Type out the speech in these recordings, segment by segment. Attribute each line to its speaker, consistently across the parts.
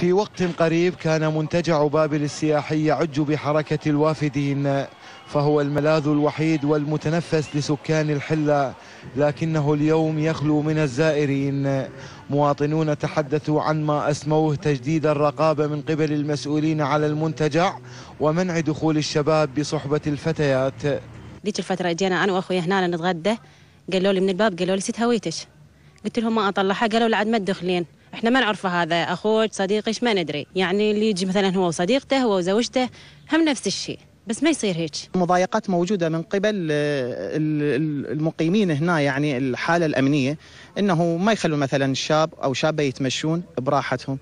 Speaker 1: في وقت قريب كان منتجع بابل السياحي يعج بحركة الوافدين فهو الملاذ الوحيد والمتنفس لسكان الحلة لكنه اليوم يخلو من الزائرين مواطنون تحدثوا عن ما أسموه تجديد الرقابة من قبل المسؤولين على المنتجع ومنع دخول الشباب بصحبة الفتيات
Speaker 2: ذيك الفترة جينا أنا وأخوي هنا نتغدى قالوا لي من الباب قالوا لي ست هويتك قلت لهم ما أطلعها قالوا لي عاد ما تدخلين احنا ما نعرفه هذا اخوك صديق ايش ما ندري يعني اللي يجي مثلا هو وصديقته هو وزوجته هم نفس الشيء بس ما يصير هيك مضايقات موجوده من قبل آه، المقيمين هنا يعني الحاله الامنيه انه ما يخلوا مثلا شاب او شابه يتمشون براحتهم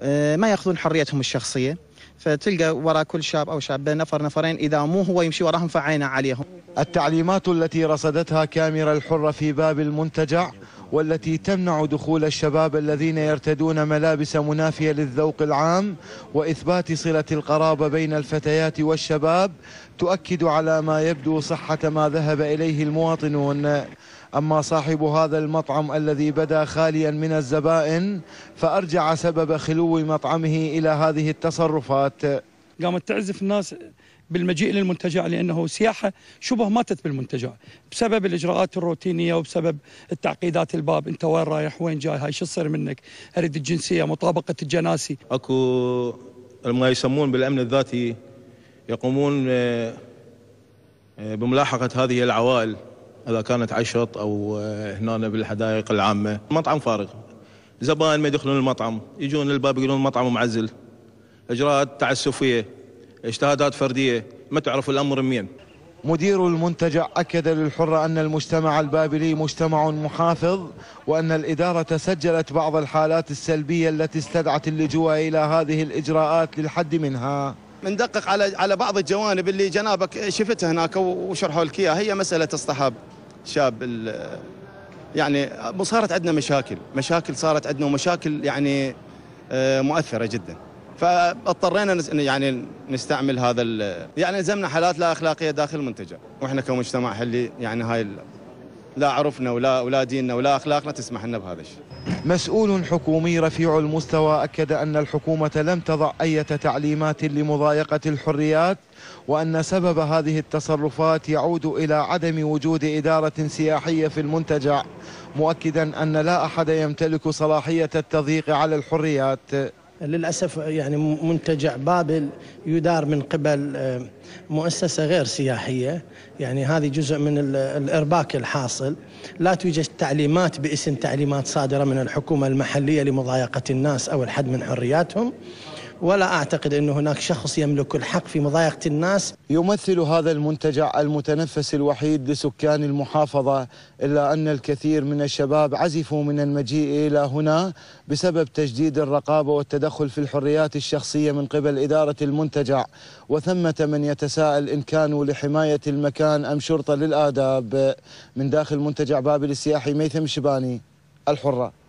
Speaker 2: آه، ما ياخذون حريتهم الشخصيه فتلقى وراء كل شاب او شابه نفر نفرين اذا مو هو يمشي وراهم فعينا عليهم التعليمات التي رصدتها كاميرا الحره
Speaker 1: في باب المنتجع والتي تمنع دخول الشباب الذين يرتدون ملابس منافية للذوق العام وإثبات صلة القرابة بين الفتيات والشباب تؤكد على ما يبدو صحة ما ذهب إليه المواطنون أما صاحب هذا المطعم الذي بدا خاليا من الزبائن فأرجع سبب خلو مطعمه إلى هذه التصرفات
Speaker 2: قامت تعزف الناس
Speaker 1: بالمجيء للمنتجع لانه سياحه شبه ماتت بالمنتجع بسبب الاجراءات الروتينيه وبسبب التعقيدات الباب انت وين رايح وين جاي هاي شو تصير منك اريد الجنسيه مطابقه
Speaker 3: الجناسي اكو ما يسمون بالامن الذاتي يقومون آه، آه، بملاحقه هذه العوائل اذا كانت عشط او آه، هنا بالحدائق العامه مطعم فارغ زبائن ما يدخلون المطعم يجون الباب يقولون المطعم معزل اجراءات تعسفيه اجتهادات فردية ما تعرف الأمر من
Speaker 1: مدير المنتجع أكد للحرة أن المجتمع البابلي مجتمع محافظ وأن الإدارة سجلت بعض الحالات السلبية التي
Speaker 2: استدعت اللجوء إلى هذه الإجراءات للحد منها بندقق على على بعض الجوانب اللي جنابك شفتها هناك وشرحوا لك اياها هي مساله اصطحاب شاب يعني صارت عندنا مشاكل مشاكل صارت عندنا ومشاكل يعني آه، مؤثره جدا فاضطرينا يعني نستعمل هذا يعني الزمنا حالات لا اخلاقيه داخل المنتجع واحنا كمجتمع حلي يعني هاي لا عرفنا ولا ولا ديننا ولا اخلاقنا تسمح لنا بهذا الشيء.
Speaker 1: مسؤول حكومي رفيع المستوى اكد ان الحكومه لم تضع اي تعليمات لمضايقه الحريات وان سبب هذه التصرفات يعود الى عدم وجود اداره سياحيه في المنتجع مؤكدا ان لا احد يمتلك صلاحيه التضييق على الحريات.
Speaker 3: للأسف يعني منتجع بابل يدار من قبل آه، مؤسسة غير سياحية يعني هذه جزء من الإرباك الحاصل لا توجد تعليمات باسم تعليمات صادرة من الحكومة المحلية لمضايقة الناس أو الحد من حرياتهم ولا أعتقد أن هناك شخص يملك الحق في مضايقة الناس
Speaker 1: يمثل هذا المنتجع المتنفس الوحيد لسكان المحافظة إلا أن الكثير من الشباب عزفوا من المجيء إلى هنا بسبب تجديد الرقابة والتدخل في الحريات الشخصية من قبل إدارة المنتجع وثمة من يتساءل إن كانوا لحماية المكان أم شرطة للآداب من داخل منتجع بابل السياحي ميثم شباني الحرة